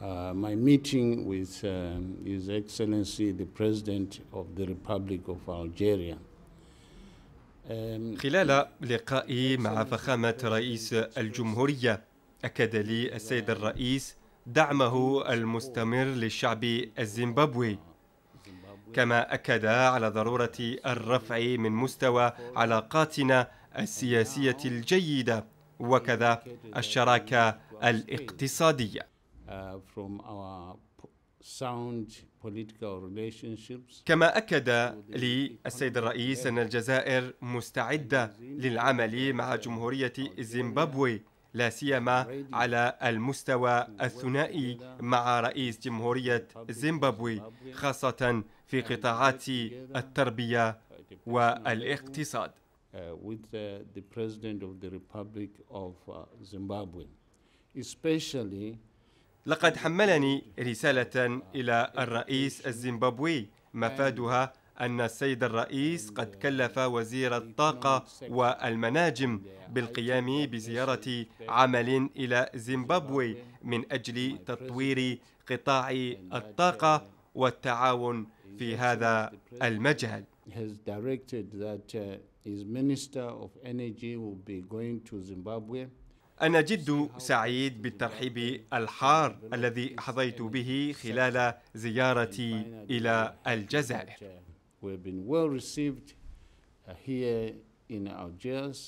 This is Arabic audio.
Uh, my meeting with uh, His Excellency the President of the Republic of Algeria. Um, خلال لقائي مع فخامة رئيس الجمهورية أكد لي السيد الرئيس دعمه المستمر للشعب الزيمبابوي كما أكد على ضرورة الرفع من مستوى علاقاتنا السياسية الجيدة وكذا الشراكة الاقتصادية Uh, from our كما أكد لي السيد الرئيس أن الجزائر مستعدة للعمل مع جمهورية زيمبابوي لا سيما على المستوى الثنائي مع رئيس جمهورية زيمبابوي خاصة في قطاعات التربية والاقتصاد. Uh, with uh, the, President of the Republic of Zimbabwe, especially لقد حملني رسالة إلى الرئيس الزيمبابوي مفادها أن السيد الرئيس قد كلف وزير الطاقة والمناجم بالقيام بزيارة عمل إلى زيمبابوي من أجل تطوير قطاع الطاقة والتعاون في هذا المجال. أنا جد سعيد بالترحيب الحار الذي حظيت به خلال زيارتي إلى الجزائر.